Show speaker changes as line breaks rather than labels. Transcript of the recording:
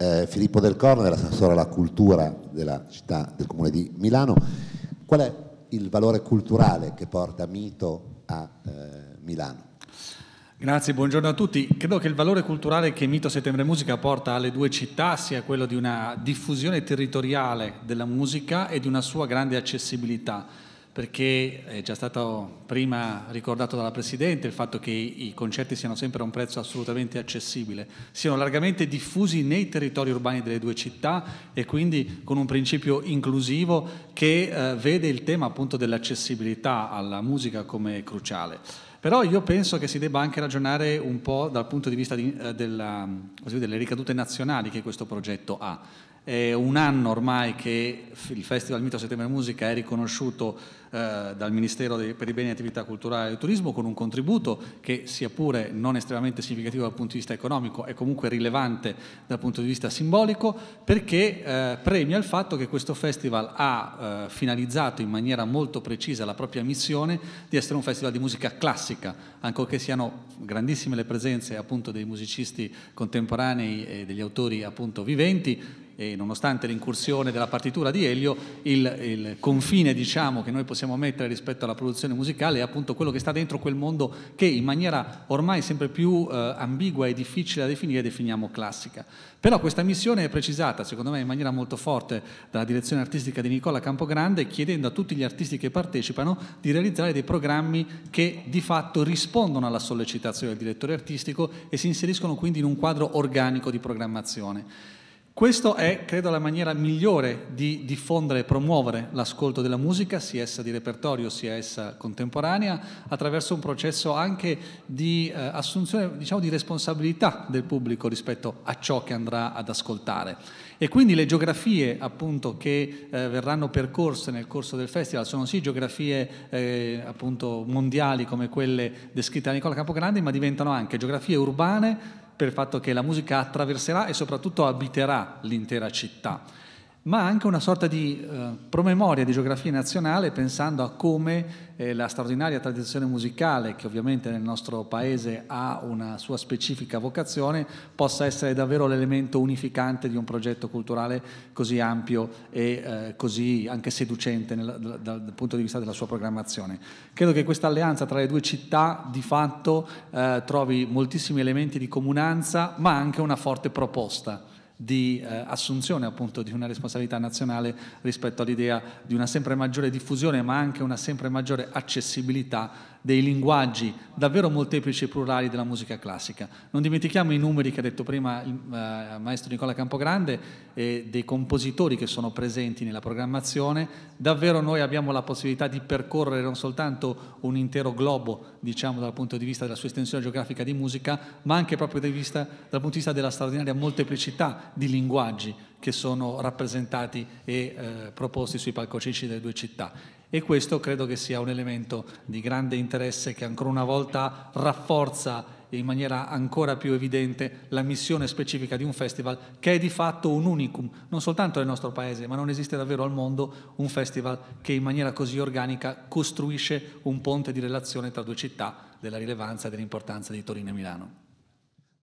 eh, Filippo Del Corno, era assessore alla cultura della città del comune di Milano. Qual è il valore culturale che porta Mito a eh, Milano? Grazie, buongiorno a tutti. Credo che il valore culturale che Mito Settembre Musica porta alle due città sia quello di una diffusione territoriale della musica e di una sua grande accessibilità perché è già stato prima ricordato dalla Presidente il fatto che i concerti siano sempre a un prezzo assolutamente accessibile, siano largamente diffusi nei territori urbani delle due città e quindi con un principio inclusivo che eh, vede il tema appunto dell'accessibilità alla musica come cruciale. Però io penso che si debba anche ragionare un po' dal punto di vista di, eh, della, dire, delle ricadute nazionali che questo progetto ha è un anno ormai che il Festival Mito Settembre Musica è riconosciuto eh, dal Ministero per i Beni e Attività Culturali e Turismo con un contributo che sia pure non estremamente significativo dal punto di vista economico è comunque rilevante dal punto di vista simbolico perché eh, premia il fatto che questo festival ha eh, finalizzato in maniera molto precisa la propria missione di essere un festival di musica classica, ancorché siano grandissime le presenze appunto dei musicisti contemporanei e degli autori appunto viventi e nonostante l'incursione della partitura di Elio, il, il confine diciamo, che noi possiamo mettere rispetto alla produzione musicale è appunto quello che sta dentro quel mondo che in maniera ormai sempre più eh, ambigua e difficile da definire definiamo classica. Però questa missione è precisata, secondo me, in maniera molto forte dalla direzione artistica di Nicola Campogrande, chiedendo a tutti gli artisti che partecipano di realizzare dei programmi che di fatto rispondono alla sollecitazione del direttore artistico e si inseriscono quindi in un quadro organico di programmazione. Questo è, credo, la maniera migliore di diffondere e promuovere l'ascolto della musica, sia essa di repertorio, sia essa contemporanea, attraverso un processo anche di eh, assunzione, diciamo, di responsabilità del pubblico rispetto a ciò che andrà ad ascoltare. E quindi le geografie, appunto, che eh, verranno percorse nel corso del festival sono sì geografie, eh, appunto, mondiali come quelle descritte da Nicola Capograndi, ma diventano anche geografie urbane per il fatto che la musica attraverserà e soprattutto abiterà l'intera città ma anche una sorta di eh, promemoria di geografia nazionale pensando a come eh, la straordinaria tradizione musicale, che ovviamente nel nostro paese ha una sua specifica vocazione, possa essere davvero l'elemento unificante di un progetto culturale così ampio e eh, così anche seducente nel, dal, dal, punto di vista della sua programmazione. Credo che questa alleanza tra le due città di fatto eh, trovi moltissimi elementi di comunanza, ma anche una forte proposta di eh, assunzione appunto di una responsabilità nazionale rispetto all'idea di una sempre maggiore diffusione ma anche una sempre maggiore accessibilità dei linguaggi davvero molteplici e plurali della musica classica. Non dimentichiamo i numeri che ha detto prima il eh, maestro Nicola Campogrande e dei compositori che sono presenti nella programmazione. Davvero noi abbiamo la possibilità di percorrere non soltanto un intero globo, diciamo dal punto di vista della sua estensione geografica di musica, ma anche proprio vista, dal punto di vista della straordinaria molteplicità di linguaggi che sono rappresentati e eh, proposti sui palcoscenici delle due città e questo credo che sia un elemento di grande interesse che ancora una volta rafforza in maniera ancora più evidente la missione specifica di un festival che è di fatto un unicum, non soltanto nel nostro paese, ma non esiste davvero al mondo un festival che in maniera così organica costruisce un ponte di relazione tra due città della rilevanza e dell'importanza di Torino e Milano.